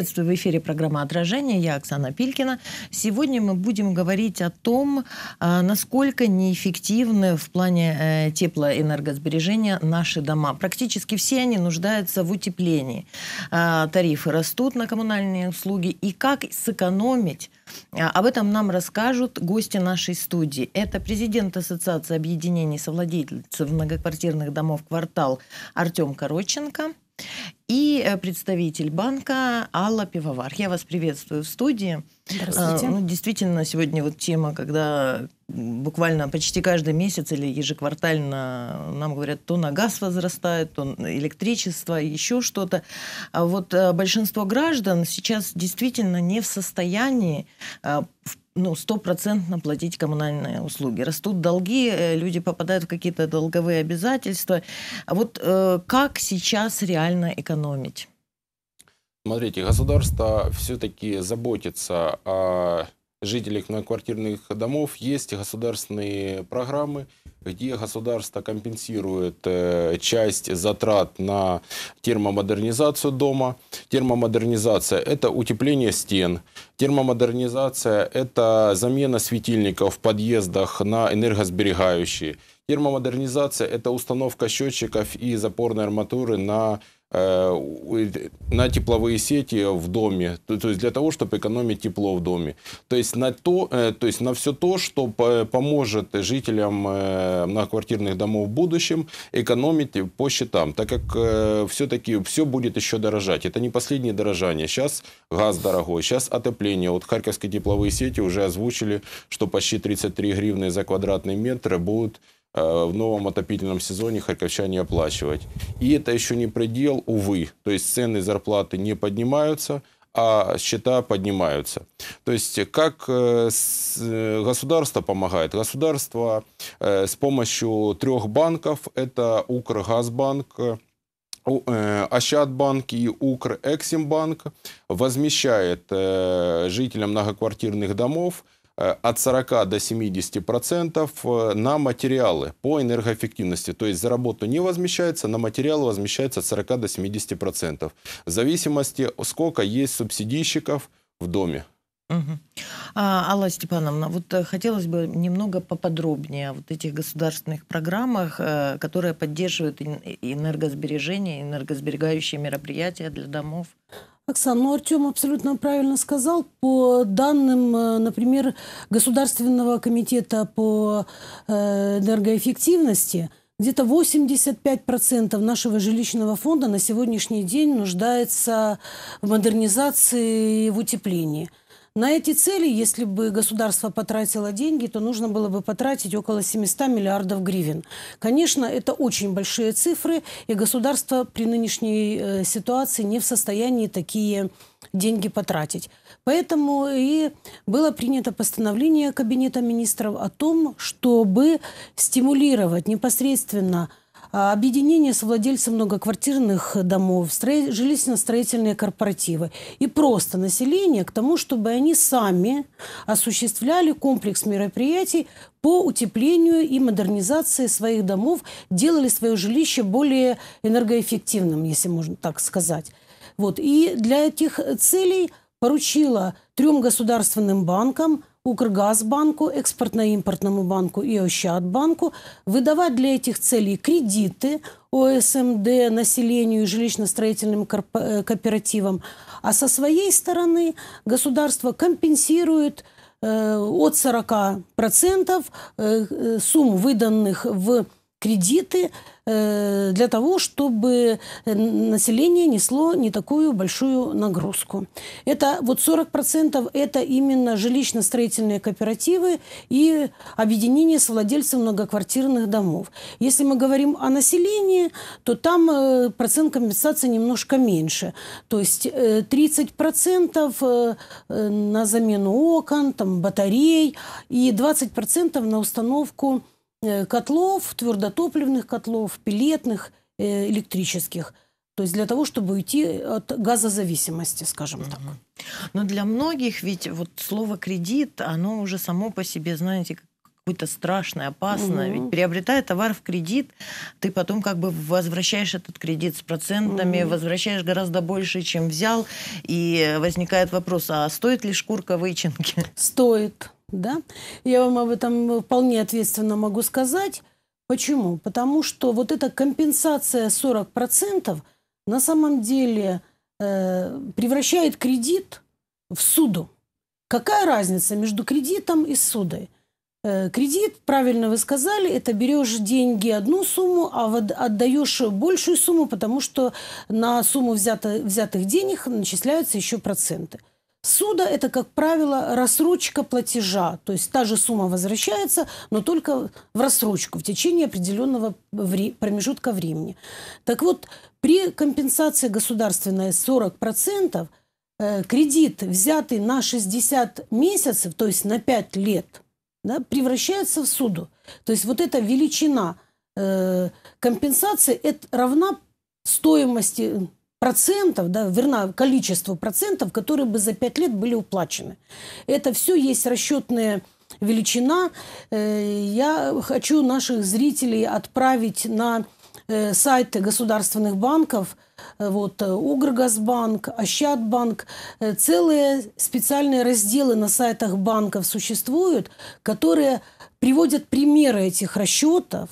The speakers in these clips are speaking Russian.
Приветствую в эфире программа «Отражение». Я Оксана Пилькина. Сегодня мы будем говорить о том, а, насколько неэффективны в плане э, теплоэнергосбережения наши дома. Практически все они нуждаются в утеплении. А, тарифы растут на коммунальные услуги. И как сэкономить а, об этом нам расскажут гости нашей студии. Это президент Ассоциации объединений совладельцев многоквартирных домов «Квартал» Артем Короченко и э, представитель банка Алла Пивовар. Я вас приветствую в студии. А, ну, действительно, сегодня вот тема, когда буквально почти каждый месяц или ежеквартально нам говорят, то на газ возрастает, то на электричество, еще что-то. А вот а, большинство граждан сейчас действительно не в состоянии а, в ну, стопроцентно платить коммунальные услуги. Растут долги, э, люди попадают в какие-то долговые обязательства. А вот э, как сейчас реально экономить? Смотрите, государство все-таки заботится о жителях многоквартирных домов. Есть государственные программы, где государство компенсирует э, часть затрат на термомодернизацию дома. Термомодернизация – это утепление стен. Термомодернизация – это замена светильников в подъездах на энергосберегающие. Термомодернизация – это установка счетчиков и запорной арматуры на Э, на тепловые сети в доме, то, есть для того, чтобы экономить тепло в доме. То есть на, то, э, то есть на все то, что поможет жителям э, многоквартирных домов в будущем экономить по счетам, так как все-таки все будет еще дорожать. Это не последнее дорожание. Сейчас газ дорогой, сейчас отопление. Вот харьковские тепловые сети уже озвучили, что почти 33 гривны за квадратный метр будут Э, в новом отопительном сезоне харьковчане оплачивать. И это еще не предел, увы. То есть цены зарплаты не поднимаются, а счета поднимаются. То есть как э, э, государство помогает? Государство с помощью трех банков, это Укргазбанк, Ощадбанк и Укрэксимбанк, возмещает жителям многоквартирных домов – Э, от 40 до 70 процентов э, на материалы по энергоэффективности. То есть за работу не возмещается, на материалы возмещается от 40 до 70 процентов. В зависимости, сколько есть субсидийщиков в доме. Угу. Алла Степановна, вот э, хотелось бы немного поподробнее о вот этих государственных программах, которые поддерживают энергосбережение, энергосберегающие мероприятия для домов. Оксана, ну Артем абсолютно правильно сказал. По данным, э, например, Государственного комитета по э, энергоэффективности, где-то 85% нашего жилищного фонда на сегодняшний день нуждается в модернизации и в утеплении. На эти цели, если бы государство потратило деньги, то нужно было бы потратить около 700 миллиардов гривен. Конечно, это очень большие цифры, и государство при нынешней э, ситуации не в состоянии такие деньги потратить. Поэтому и было принято постановление Кабинета министров о том, чтобы стимулировать непосредственно а, объединение совладельцев многоквартирных домов, жилищно-строительные корпоративы и просто население к тому, чтобы они сами осуществляли комплекс мероприятий по утеплению и модернизации своих домов, делали свое жилище более энергоэффективным, если можно так сказать. Вот. И для этих целей поручила трем государственным банкам – Укргазбанку, экспортно-импортному банку и Ощадбанку выдавать для этих целей кредиты ОСМД, населению и жилищно-строительным э, кооперативам. А со своей стороны государство компенсирует э, от 40% э, э, сумм, выданных в кредиты э, для того, чтобы э, население несло не такую большую нагрузку. Это вот 40% это именно жилищно-строительные кооперативы и объединение с владельцем многоквартирных домов. Если мы говорим о населении, то там э, процент компенсации немножко меньше. То есть 30% на замену окон, там, батарей и 20% на установку Э, котлов, твердотопливных котлов, пилетных, э, электрических. То есть для того, чтобы уйти от газозависимости, скажем так. Но для многих ведь вот слово кредит, оно уже само по себе, знаете, какое-то страшное, опасное. Угу. Ведь приобретая товар в кредит, ты потом как бы возвращаешь этот кредит с процентами, угу. возвращаешь гораздо больше, чем взял. И возникает вопрос, а стоит ли шкурка вычинки? Стоит. Да? Я вам об этом вполне ответственно могу сказать. Почему? Потому что вот эта компенсация 40% на самом деле э, превращает кредит в суду. Какая разница между кредитом и судой? Э, кредит, правильно вы сказали, это берешь деньги одну сумму, а отдаешь большую сумму, потому что на сумму взятых денег начисляются еще проценты. Суда – это, как правило, рассрочка платежа. То есть та же сумма возвращается, но только в рассрочку, в течение определенного вре промежутка времени. Так вот, при компенсации государственной 40%, э, кредит, взятый на 60 месяцев, то есть на 5 лет, да, превращается в суду. То есть вот эта величина э, компенсации это равна стоимости процентов, да, верно, количество процентов, которые бы за пять лет были уплачены. Это все есть расчетная величина. Э, я хочу наших зрителей отправить на э, сайты государственных банков, э, вот Угргазбанк, Ощадбанк, целые специальные разделы на сайтах банков существуют, которые приводят примеры этих расчетов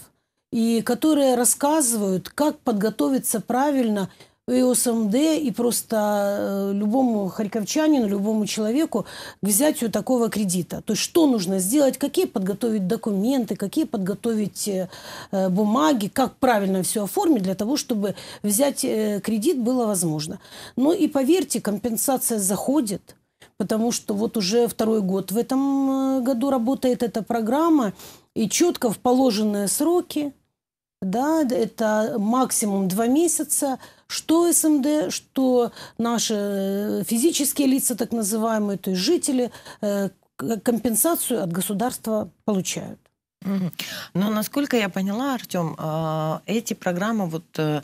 и которые рассказывают, как подготовиться правильно и ОСМД, и просто э, любому харьковчанину, любому человеку к взятию такого кредита. То есть что нужно сделать, какие подготовить документы, какие подготовить э, э бумаги, как правильно все оформить для того, чтобы взять э, кредит было возможно. Ну и поверьте, компенсация заходит потому что вот уже второй год в этом э, году работает эта программа, и четко в положенные сроки да, это максимум два месяца. Что СМД, что наши э, физические лица, так называемые, то есть жители, э, компенсацию от государства получают. Но насколько я поняла, Артем, а, эти программы вот э,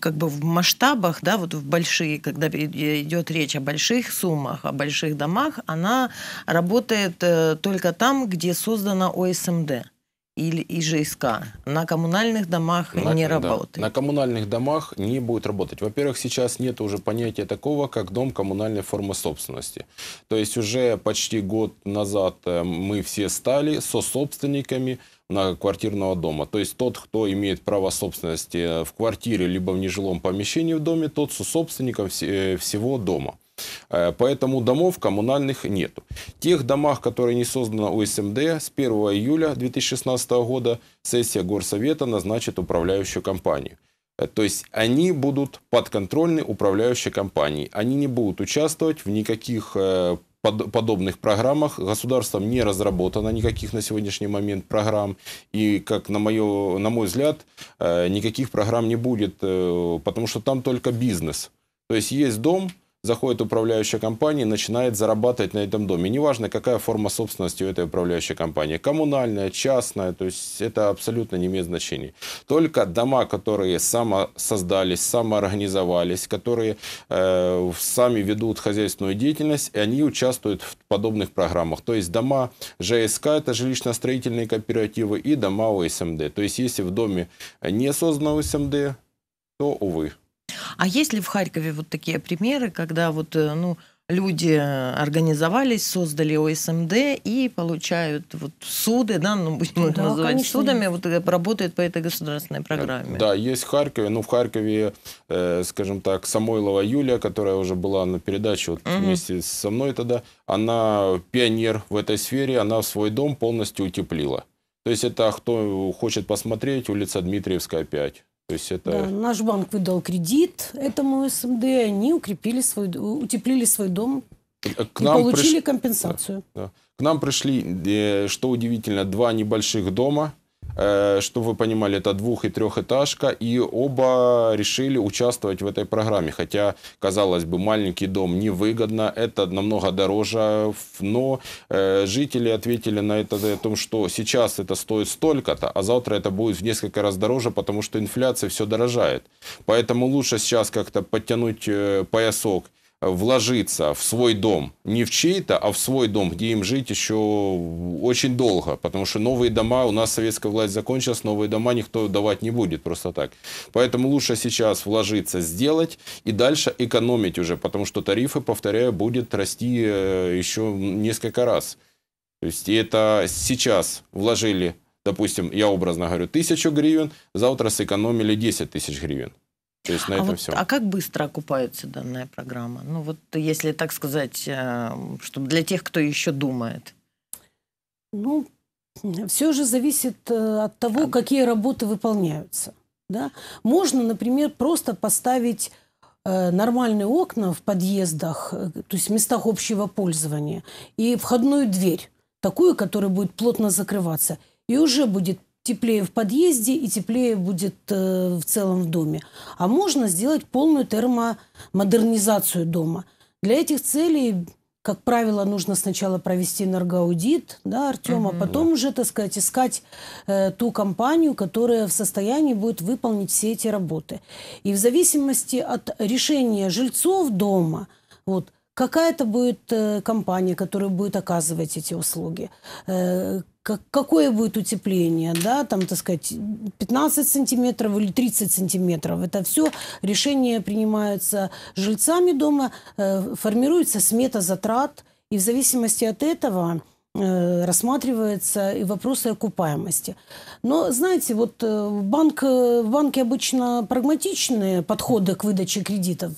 как бы в масштабах, да, вот в большие, когда идет речь о больших суммах, о больших домах, она работает только там, где создана ОСМД или ИЖСК на коммунальных домах на, не да, работает. На коммунальных домах не будет работать. Во-первых, сейчас нет уже понятия такого, как дом коммунальной формы собственности. То есть уже почти год назад э, мы все стали со сособственниками многоквартирного дома. То есть тот, кто имеет право собственности э, в квартире либо в нежилом помещении в доме, тот со сособственником э, всего дома. Э, поэтому домов коммунальных нету. Тех домах, которые не созданы УСМД с 1 июля 2016 года сессия горсовета назначит управляющую компанию. Э, то есть они будут подконтрольны управляющей компании. Они не будут участвовать в никаких э, подобных программах. Государством не разработано никаких на сегодняшний момент программ. И, как на, мое, на мой взгляд, никаких программ не будет, потому что там только бизнес. То есть есть дом, заходит управляющая компания и начинает зарабатывать на этом доме. Неважно, какая форма собственности у этой управляющей компании. Коммунальная, частная, то есть это абсолютно не имеет значения. Только дома, которые самосоздались, самоорганизовались, которые э, сами ведут хозяйственную деятельность, и они участвуют в подобных программах. То есть дома ЖСК, это жилищно-строительные кооперативы, и дома ОСМД. То есть если в доме не создано ОСМД, то увы. А есть ли в Харькове вот такие примеры, когда вот, э, ну, люди э, организовались, создали ОСМД и получают вот суды, да, ну будем это да, называть конечно. судами, вот э, работают по этой государственной программе. Да, есть в Харькове, ну в Харькове, э, скажем так, Самойлова Юлия, которая уже была на передаче вот, угу. вместе со мной тогда, она пионер в этой сфере, она свой дом полностью утеплила. То есть это а кто хочет посмотреть, улица Дмитриевская 5. То есть это... Да, наш банк выдал кредит этому СМД, эм они укрепили свой, утеплили свой дом э, к и нам получили приш... компенсацию. Да, да. К нам пришли, э, что удивительно, два небольших дома Э, чтобы вы понимали, это двух- и трехэтажка, и оба решили участвовать в этой программе. Хотя, казалось бы, маленький дом невыгодно, это намного дороже, но э, жители ответили на это о том, что сейчас это стоит столько-то, а завтра это будет в несколько раз дороже, потому что инфляция все дорожает. Поэтому лучше сейчас как-то подтянуть э, поясок вложиться в свой дом, не в чей-то, а в свой дом, где им жить еще очень долго, потому что новые дома, у нас советская власть закончилась, новые дома никто давать не будет просто так. Поэтому лучше сейчас вложиться, сделать и дальше экономить уже, потому что тарифы, повторяю, будет расти э, еще несколько раз. То есть это сейчас вложили, допустим, я образно говорю, тысячу гривен, завтра сэкономили 10 тысяч гривен. То есть на а этом вот, все. А как быстро окупается данная программа? Ну вот если так сказать, эм, чтобы для тех, кто еще думает. Ну, все же зависит э, от того, какие работы выполняются. Да? Можно, например, просто поставить э, нормальные окна в подъездах, э, то есть в местах общего пользования, и входную дверь, такую, которая будет плотно закрываться, и уже будет теплее в подъезде и теплее будет э, в целом в доме. А можно сделать полную термомодернизацию дома. Для этих целей, как правило, нужно сначала провести энергоаудит, да, Артем, угу, а потом уже, так сказать, искать э, ту компанию, которая в состоянии будет выполнить все эти работы. И в зависимости от решения жильцов дома, вот, Какая-то будет э, компания, которая будет оказывать эти услуги. Э, как, какое будет утепление, да, там, так сказать, 15 сантиметров или 30 сантиметров. Это все решения принимаются жильцами дома, э, формируется смета затрат, и в зависимости от этого Э, рассматривается и вопросы окупаемости. Но, знаете, вот э, банк, э, банки обычно прагматичные подходы к выдаче кредитов.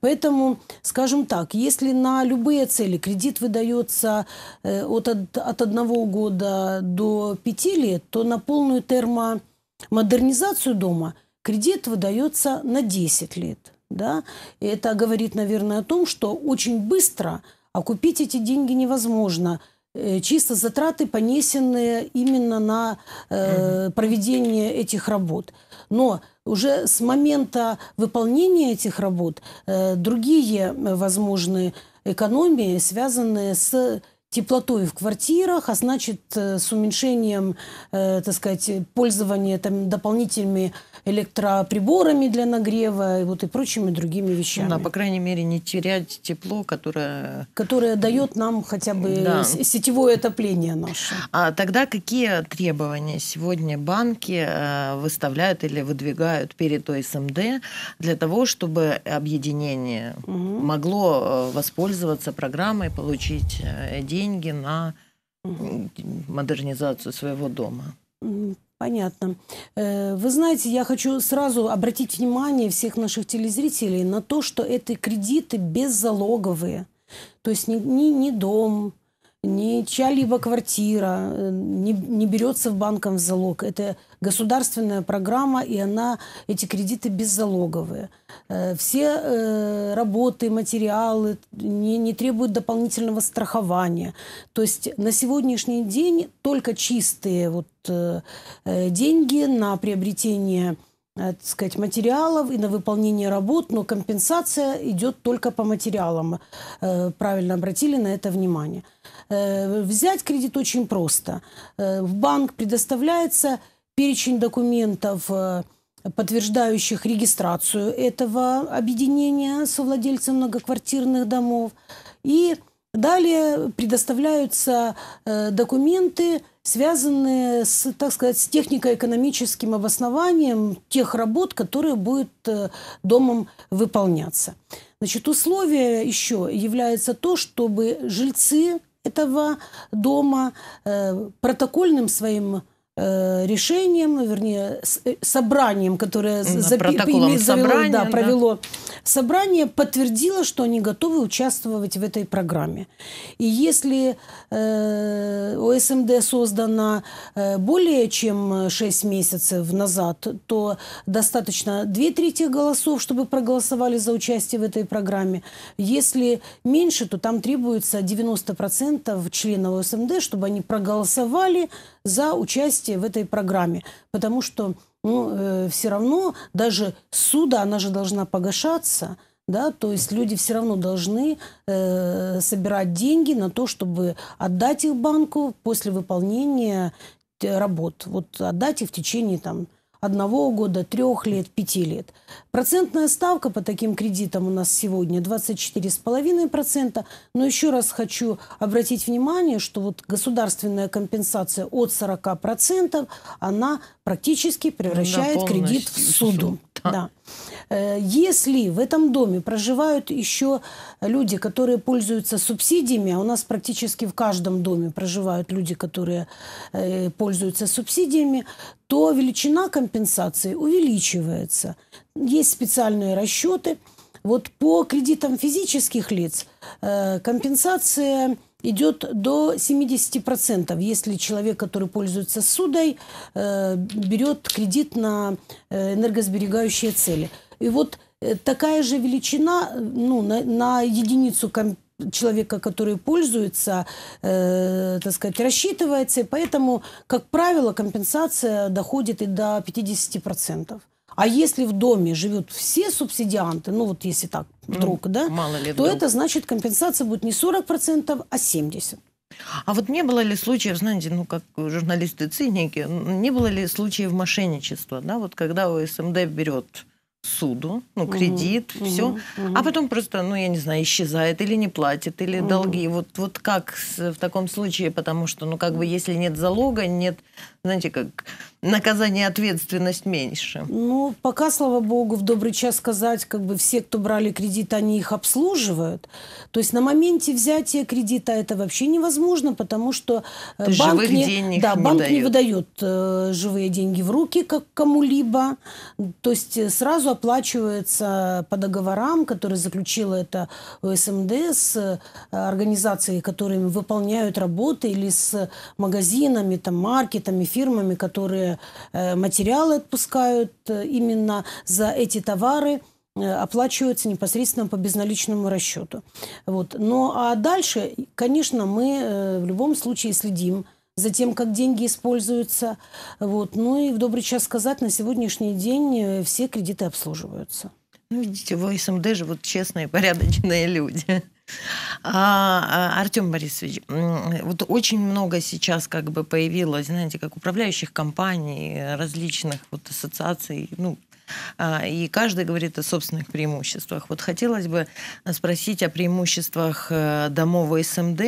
Поэтому, скажем так, если на любые цели кредит выдается от, от одного года до пяти лет, то на полную термомодернизацию дома кредит выдается на 10 лет. Да? И это говорит, наверное, о том, что очень быстро окупить эти деньги невозможно – Э, чисто затраты, понесенные именно на э, проведение этих работ. Но уже с момента выполнения этих работ э, другие э, возможные экономии, связанные с теплотой в квартирах, а значит э, с уменьшением, э, так сказать, пользования там, дополнительными электроприборами для нагрева и вот и прочими другими вещами. Ну да, по крайней мере, не терять тепло, которое... Которое э, дает нам хотя бы да. сетевое отопление наше. А тогда какие требования сегодня банки э, выставляют или выдвигают перед ОСМД для того, чтобы объединение угу. могло воспользоваться программой, получить деньги? деньги на модернизацию своего дома. Понятно. Э, вы знаете, я хочу сразу обратить внимание всех наших телезрителей на то, что это кредиты беззалоговые. То есть ни, ни, ни дом, ни чья-либо квартира э, не, не берется в банком в залог. Это государственная программа, и она, эти кредиты беззалоговые. Э, все э, работы, материалы не, не требуют дополнительного страхования. То есть на сегодняшний день только чистые вот деньги на приобретение Э, так сказать, материалов и на выполнение работ, но компенсация идет только по материалам. Э, правильно обратили на это внимание. Э, взять кредит очень просто. В банк предоставляется перечень документов, подтверждающих регистрацию этого объединения совладельцев многоквартирных домов. И далее предоставляются документы, связанные с, так сказать, с технико-экономическим обоснованием тех работ, которые будут э, домом выполняться. Значит, условие еще является то, чтобы жильцы этого дома э, протокольным своим э, решением, вернее, собранием, которое запи- собрание, да, провело да собрание подтвердило, что они готовы участвовать в этой программе. И если э, ОСМД создано э, более чем 6 месяцев назад, то достаточно две трети голосов, чтобы проголосовали за участие в этой программе. Если меньше, то там требуется 90% членов ОСМД, чтобы они проголосовали за участие в этой программе. Потому что ну, э, все равно даже суда, она же должна погашаться, да, то есть люди все равно должны э, собирать деньги на то, чтобы отдать их банку после выполнения э, работ. Вот отдать их в течение там, одного года, трех лет, пяти лет. Процентная ставка по таким кредитам у нас сегодня 24,5%. Но еще раз хочу обратить внимание, что вот государственная компенсация от 40%, она практически превращает кредит в суду. Да. да. Э, если в этом доме проживают еще люди, которые пользуются субсидиями, а у нас практически в каждом доме проживают люди, которые э, пользуются субсидиями, то величина компенсации увеличивается. Есть специальные расчеты. Вот по кредитам физических лиц э, компенсация идет до 70%, если человек, который пользуется судой, э, берет кредит на э, энергосберегающие цели. И вот э, такая же величина ну, на, на единицу компенсации человека, который пользуется, э, так сказать, рассчитывается. И поэтому, как правило, компенсация доходит и до 50%. А если в доме живут все субсидианты, ну вот если так вдруг, ну, да, мало ли то вдруг. это значит компенсация будет не 40%, а 70%. А вот не было ли случаев, знаете, ну как журналисты-циники, не было ли случаев мошенничества, да, вот когда СМД берет суду, ну, кредит, угу, все. угу. А потом просто, ну, я не знаю, исчезает или не платит, или угу. долги. Вот, вот как с, в таком случае, потому что, ну, как бы, если нет залога, нет знаете, как наказание ответственность меньше. Ну, пока, слава богу, в добрый час сказать, как бы все, кто брали кредит, они их обслуживают. То есть на моменте взятия кредита это вообще невозможно, потому что э, банк, не, да, не, банк дает. не выдает э, живые деньги в руки как кому-либо. То есть э, сразу оплачивается по договорам, которые заключила это СМД эм с э, организацией, которые выполняют работы или с магазинами, там, маркетами, фирмами, которые э, материалы отпускают э, именно за эти товары э, оплачиваются непосредственно по безналичному расчету. Вот. Ну а дальше, конечно, мы в любом случае следим за тем, как деньги используются. Вот. Ну и в добрый час сказать, на сегодняшний день все кредиты обслуживаются. Ну, видите, в СМД же вот честные, порядочные люди. А, а Артем Борисович, вот очень много сейчас как бы появилось, знаете, как управляющих компаний, различных вот ассоциаций, ну, а, и каждый говорит о собственных преимуществах. Вот хотелось бы спросить о преимуществах э, домового СМД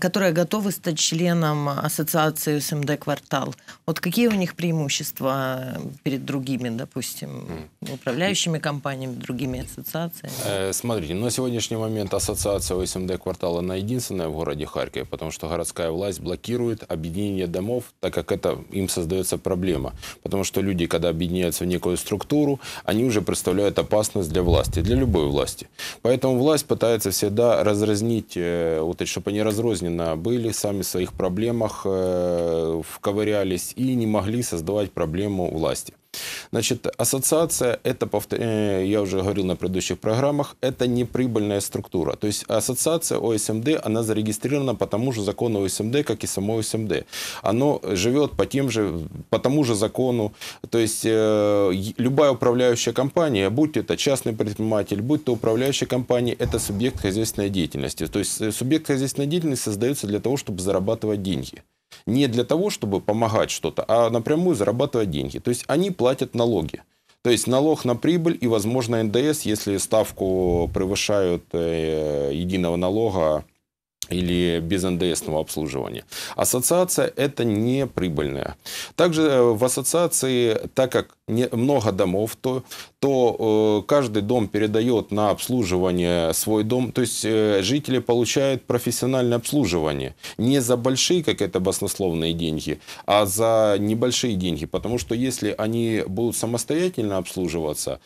которые готовы стать членом ассоциации СМД «Квартал». Вот какие у них преимущества э, перед другими, допустим, управляющими компаниями, другими ассоциациями? Э, смотрите, на сегодняшний момент ассоциация СМД «Квартал» она единственная в городе Харькове, потому что городская власть блокирует объединение домов, так как это им создается проблема. Потому что люди, когда объединяются в некую структуру, они уже представляют опасность для власти, для любой власти. Поэтому власть пытается всегда разразнить, э, вот, чтобы они разрушили разрозненно были, сами в своих проблемах э, вковырялись и не могли создавать проблему власти. Значит, ассоциация – это, э, я уже говорил на предыдущих программах, это неприбыльная структура. То есть ассоциация ОСМД, эм она зарегистрирована по тому же закону ОСМД, эм как и само ОСМД. Эм Оно живет по, тем же, по тому же закону. То есть э, любая управляющая компания, будь это частный предприниматель, будь то управляющая компания, это субъект хозяйственной деятельности. То есть э, субъект хозяйственной деятельности создается для того, чтобы зарабатывать деньги. Не для того, чтобы помогать что-то, а напрямую зарабатывать деньги. То есть они платят налоги. То есть налог на прибыль и, возможно, НДС, если ставку превышают э, единого налога или без НДСного обслуживания. Ассоциация это не прибыльная. Также э, в ассоциации, так как много домов, то, то э, каждый дом передает на обслуживание свой дом. То есть э, жители получают профессиональное обслуживание. Не за большие, как это баснословные деньги, а за небольшие деньги. Потому что если они будут самостоятельно обслуживаться,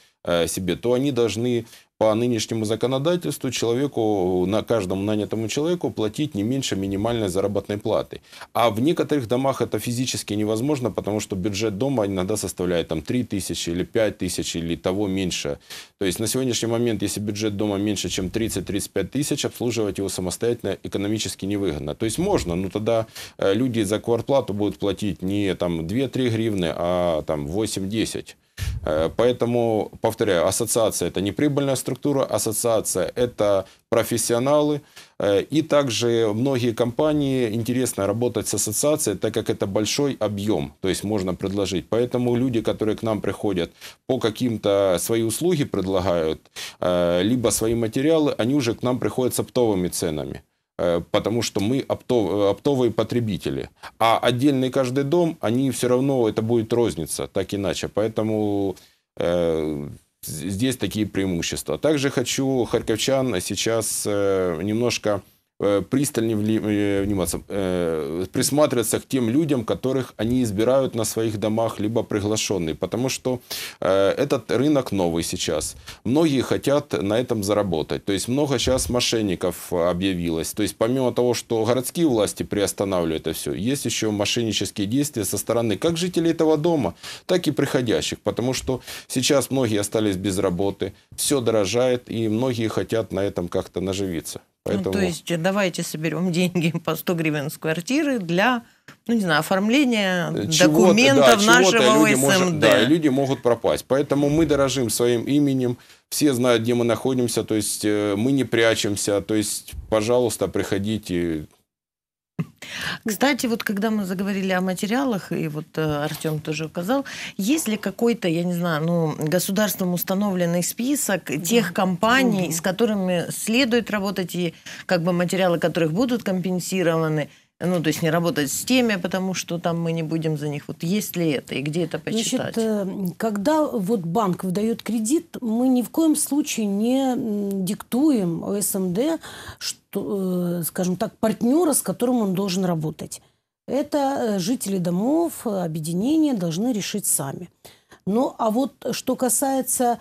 себе, то они должны по нынешнему законодательству человеку, на каждому нанятому человеку платить не меньше минимальной заработной платы. А в некоторых домах это физически невозможно, потому что бюджет дома иногда составляет там 3 тысячи или 5 тысяч или того меньше. То есть на сегодняшний момент, если бюджет дома меньше, чем 30-35 тысяч, обслуживать его самостоятельно экономически невыгодно. То есть можно, но тогда э, люди за квартплату будут платить не там 2-3 гривны, а там 8-10. Э, поэтому, повторяю, ассоциация – это не прибыльная структура, ассоциация – это профессионалы. Э, и также многие компании интересно работать с ассоциацией, так как это большой объем, то есть можно предложить. Поэтому люди, которые к нам приходят по каким-то свои услуги предлагают, э, либо свои материалы, они уже к нам приходят с оптовыми ценами. Э, потому что мы оптов, э, оптовые потребители. А отдельный каждый дом, они все равно, это будет розница, так иначе. Поэтому э, здесь такие преимущества. Также хочу харьковчан сейчас э, немножко Э, пристальнее э, вниматься, э, присматриваться к тем людям, которых они избирают на своих домах, либо приглашенные, потому что этот рынок новый сейчас. Многие хотят на этом заработать. То есть много сейчас мошенников объявилось. То есть помимо того, что городские власти приостанавливают это все, есть еще мошеннические действия со стороны как жителей этого дома, так и приходящих, потому что сейчас многие остались без работы, все дорожает, и многие хотят на этом как-то наживиться. Поэтому... Ну, то есть э, давайте соберем деньги по 100 гривен с квартиры для ну, не знаю, оформления э, документов да, нашего ОСМД. Может, да, люди могут пропасть. Поэтому мы дорожим своим именем, все знают, где мы находимся, то есть э, мы не прячемся. То есть, пожалуйста, приходите, кстати, вот когда мы заговорили о материалах, и вот э, Артем тоже указал, есть ли какой-то, я не знаю, ну, государством установленный список тех компаний, с которыми следует работать, и как бы материалы которых будут компенсированы, ну, то есть не работать с теми, потому что там мы не будем за них. Вот есть ли это и где это почитать? Значит, э, когда вот банк выдает кредит, мы ни в коем случае не диктуем ОСМД, что Э, скажем так, партнера, с которым он должен работать. Это э, жители домов, э, объединения должны решить сами. Ну, а вот что касается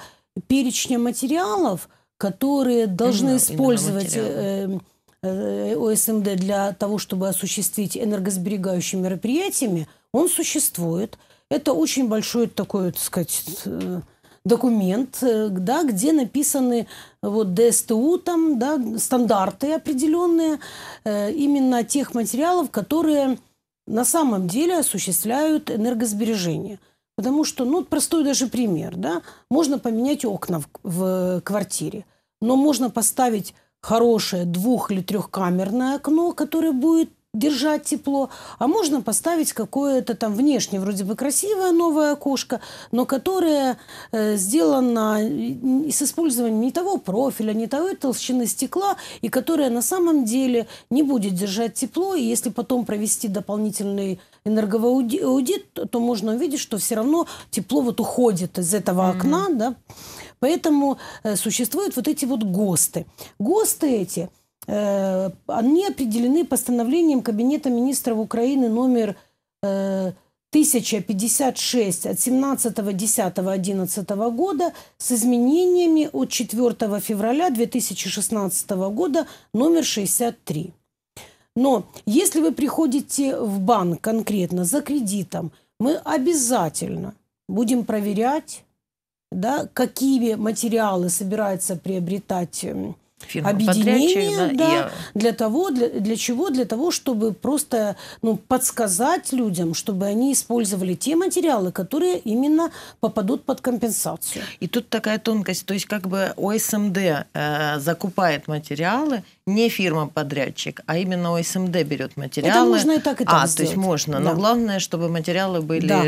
перечня материалов, которые должны именно, использовать именно материалы. Эм, ОСМД для того, чтобы осуществить энергосберегающие мероприятиями, он существует. Это очень большой такой, так сказать, документ, э, да, где написаны вот ДСТУ, там, да, стандарты определенные э, именно тех материалов, которые на самом деле осуществляют энергосбережение. Потому что, ну, простой даже пример, да, можно поменять окна в, в квартире, но можно поставить хорошее двух- или трехкамерное окно, которое будет держать тепло, а можно поставить какое-то там внешне вроде бы красивое новое окошко, но которое э, сделано э, с использованием не того профиля, не той толщины стекла, и которое на самом деле не будет держать тепло, и если потом провести дополнительный энерговый то можно увидеть, что все равно тепло вот уходит из этого mm-hmm. окна, да. Поэтому э, существуют вот эти вот ГОСТы. ГОСТы эти – Э, они определены постановлением Кабинета министров Украины номер 1056 э, от 17.10.11 года с изменениями от 4 февраля 2016 года номер 63. Но если вы приходите в банк конкретно за кредитом, мы обязательно будем проверять, да, какие материалы собирается приобретать фирмы объединение, да, и... для того, для, для чего, для того, чтобы просто ну, подсказать людям, чтобы они использовали те материалы, которые именно попадут под компенсацию. И тут такая тонкость, то есть как бы ОСМД эм э, закупает материалы, не фирма-подрядчик, а именно ОСМД эм берет материалы. Это можно и так, и так А, сделать. то есть можно, да. но главное, чтобы материалы были... Да,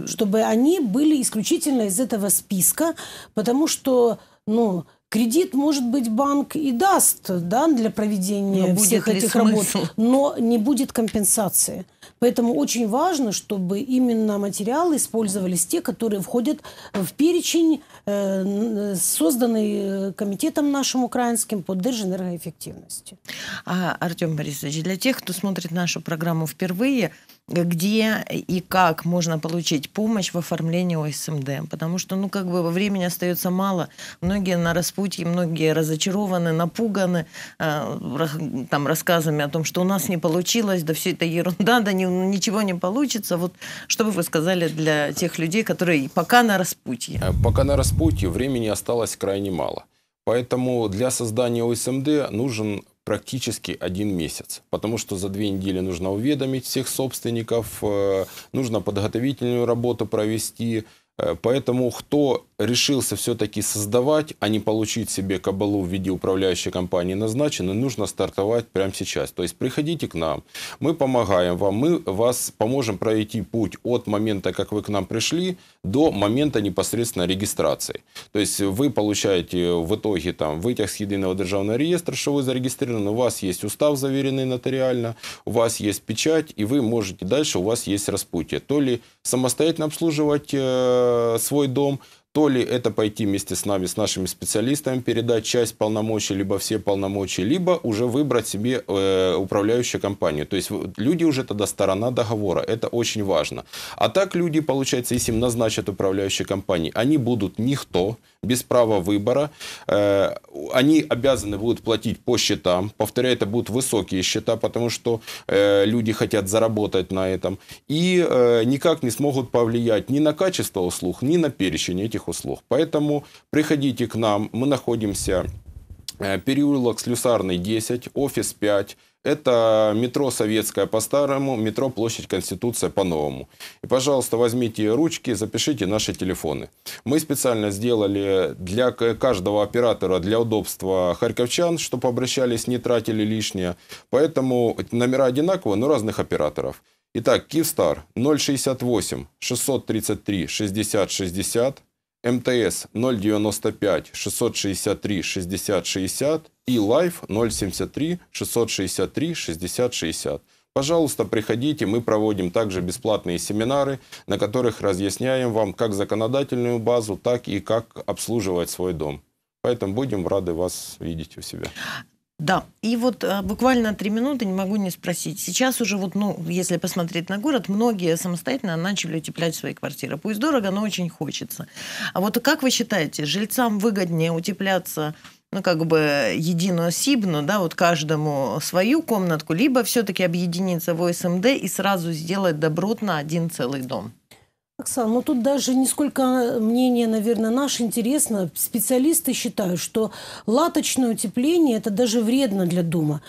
да, чтобы они были исключительно из этого списка, потому что, ну, Кредит, может быть, банк и даст да, для проведения но всех этих работ, но не будет компенсации. Поэтому очень важно, чтобы именно материалы использовались те, которые входят в перечень, э, созданный э, комитетом нашим украинским по держэнергоэффективности. А, Артем Борисович, для тех, кто смотрит нашу программу впервые, где и как можно получить помощь в оформлении ОСМД, потому что, ну, как бы времени остается мало, многие на распутье, многие разочарованы, напуганы э, там рассказами о том, что у нас не получилось, да все это ерунда, да не, ничего не получится. Вот что бы вы сказали для тех людей, которые пока на распутье? Э, пока на распутье времени осталось крайне мало. Поэтому для создания ОСМД нужен практически один месяц, потому что за две недели нужно уведомить всех собственников, э, нужно подготовительную работу провести, Э, поэтому кто решился все-таки создавать, а не получить себе кабалу в виде управляющей компании назначенной, нужно стартовать прямо сейчас. То есть приходите к нам, мы помогаем вам, мы вас поможем пройти путь от момента, как вы к нам пришли, до момента непосредственно регистрации. То есть вы получаете в итоге там вытяг с единого державного реестра, что вы зарегистрированы, у вас есть устав заверенный нотариально, у вас есть печать, и вы можете дальше, у вас есть распутье. То ли самостоятельно обслуживать э, Э, свой дом, то ли это пойти вместе с нами, с нашими специалистами, передать часть полномочий, либо все полномочия, либо уже выбрать себе э, управляющую компанию. То есть люди уже тогда сторона договора, это очень важно. А так люди, получается, если им назначат управляющие компании, они будут никто, без права выбора. Э, они обязаны будут платить по счетам. Повторяю, это будут высокие счета, потому что э, люди хотят заработать на этом. И э, никак не смогут повлиять ни на качество услуг, ни на перечень этих услуг. Поэтому приходите к нам. Мы находимся переулок Слюсарный 10, офис 5. Это метро Советское по-старому, метро Площадь Конституция по-новому. И, пожалуйста, возьмите ручки, запишите наши телефоны. Мы специально сделали для каждого оператора, для удобства харьковчан, чтобы обращались, не тратили лишнее. Поэтому номера одинаковые, но разных операторов. Итак, Киевстар 068 633 60 60 МТС 095 663 60 60 и Life 073 663 60 60. Пожалуйста, приходите, мы проводим также бесплатные семинары, на которых разъясняем вам как законодательную базу, так и как обслуживать свой дом. Поэтому будем рады вас видеть у себя. Да, и вот а, буквально три минуты не могу не спросить. Сейчас уже вот, ну, если посмотреть на город, многие самостоятельно начали утеплять свои квартиры. Пусть дорого, но очень хочется. А вот как вы считаете, жильцам выгоднее утепляться ну, как бы единую СИБНу, да, вот каждому свою комнатку, либо все-таки объединиться в ОСМД и сразу сделать добротно один целый дом? Оксана, ну тут даже не сколько мнение, наверное, наше интересно. Специалисты считают, что латочное утепление – это даже вредно для дома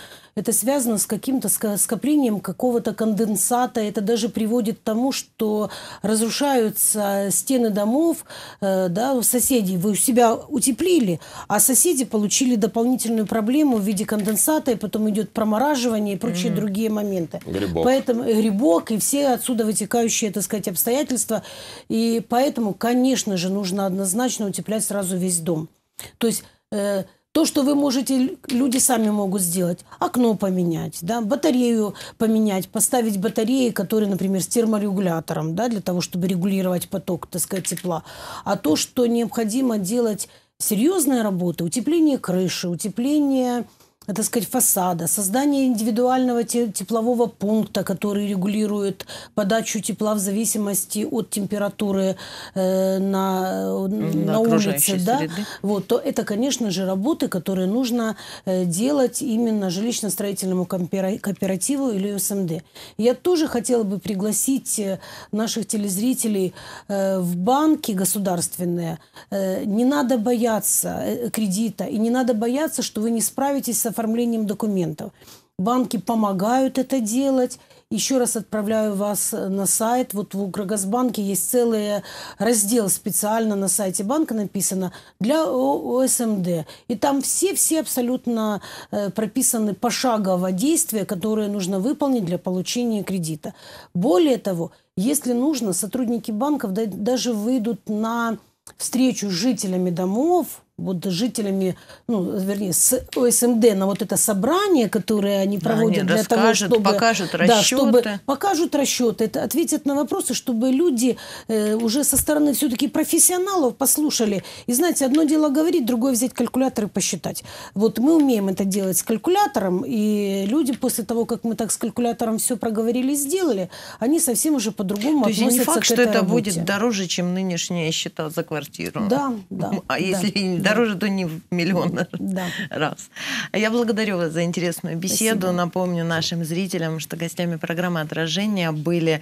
это связано с каким-то скоплением какого-то конденсата. Это даже приводит к тому, что разрушаются стены домов, э, да, соседей. Вы у себя утеплили, а соседи получили дополнительную проблему в виде конденсата, и потом идет промораживание и прочие mm-hmm. другие моменты. Грибок. Поэтому э, грибок и все отсюда вытекающие, так сказать, обстоятельства. И поэтому, конечно же, нужно однозначно утеплять сразу весь дом. То есть... Э, то, что вы можете, люди сами могут сделать. Окно поменять, да, батарею поменять, поставить батареи, которые, например, с терморегулятором, да, для того, чтобы регулировать поток, так сказать, тепла. А то, что необходимо делать серьезная работа, утепление крыши, утепление так сказать, фасада, создание индивидуального теплового пункта, который регулирует подачу тепла в зависимости от температуры э, на, э, на, на улице, да, вот, то это, конечно же, работы, которые нужно э, делать именно жилищно-строительному кооперативу или СМД. Я тоже хотела бы пригласить э, наших телезрителей э, в банки государственные. Э, не надо бояться кредита и не надо бояться, что вы не справитесь с оформлением документов. Банки помогают это делать. Еще раз отправляю вас э, на сайт. Вот в Укргазбанке есть целый э, раздел специально на сайте банка написано для ОСМД. И там все-все абсолютно э, прописаны пошагово действия, которые нужно выполнить для получения кредита. Более того, если нужно, сотрудники банков даже выйдут на встречу с жителями домов, вот жителями, ну, вернее, с ОСМД на вот это собрание, которое они проводят да, они для того, чтобы... покажут расчеты. Да, чтобы покажут расчеты, это ответят на вопросы, чтобы люди э, уже со стороны все-таки профессионалов послушали. И знаете, одно дело говорить, другое взять калькулятор и посчитать. Вот мы умеем это делать с калькулятором, и люди после того, как мы так с калькулятором все проговорили, сделали, они совсем уже по-другому относятся не факт, к этой что это работе. будет дороже, чем нынешняя счета за квартиру. Да, да. А если да. Дороже не в миллион да. раз. Я благодарю вас за интересную беседу. Спасибо. Напомню нашим зрителям, что гостями программы «Отражение» были э,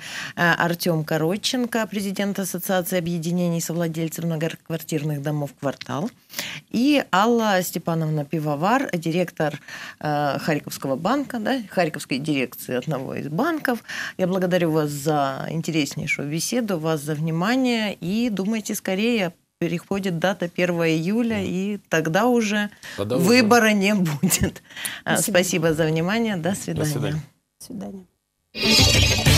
Артем Короченко, президент Ассоциации объединений совладельцев многоквартирных домов «Квартал», и Алла Степановна Пивовар, директор э, Харьковского банка, да, Харьковской дирекции одного из банков. Я благодарю вас за интереснейшую беседу, вас за внимание и думайте скорее переходит дата 1 июля, да. и тогда уже тогда выбора уже. не будет. Спасибо за внимание. До свидания. До свидания. До свидания.